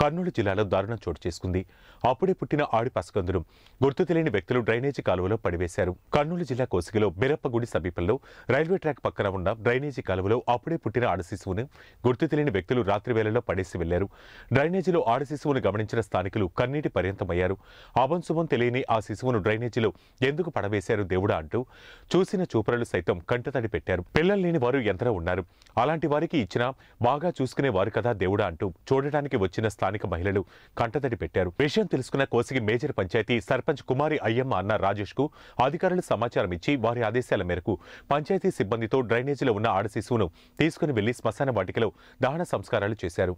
కర్నూలు జిల్లాలో దారుణం చోటు చేసుకుంది అప్పుడే పుట్టిన ఆడి పసుకందులు గుర్తు తెలియని వ్యక్తులు డ్రైనేజీ కాలువలో పడివేశారు కర్నూలు జిల్లా కోసిగిలో బిరప్పగుడి సమీపంలో రైల్వే ట్రాక్ పక్కన ఉన్న డ్రైనేజీ కాలువలో అప్పుడే పుట్టిన ఆడ శిశువును గుర్తు తెలియని వ్యక్తులు రాత్రి వేళలో పడేసి వెళ్లారు డ్రైనేజీలో శిశువును గమనించిన స్థానికులు కన్నీటి పర్యంతమయ్యారు ఆబంశుభం తెలియని ఆ శిశువును డ్రైనేజీలో ఎందుకు పడవేశారు దేవుడా అంటూ చూసిన చూపరలు సైతం కంటతడి పెట్టారు పిల్లలు లేని వారు ఎంతలో ఉన్నారు అలాంటి వారికి ఇచ్చినా బాగా చూసుకునే వారు కదా దేవుడా అంటూ చూడటానికి వచ్చిన స్థానిక స్థానిక మహిళలు కంటతడి పెట్టారు విషయం తెలుసుకున్న కోసిగి మేజర్ పంచాయతీ సర్పంచ్ కుమారి అయ్యమ్మ అన్న రాజేష్ కు అధికారులు సమాచారం ఇచ్చి వారి ఆదేశాల మేరకు పంచాయతీ సిబ్బందితో డ్రైనేజీలో ఉన్న ఆడ శిశువును తీసుకుని వెళ్లి శ్మశాన వాటికలో దహన సంస్కారాలు చేశారు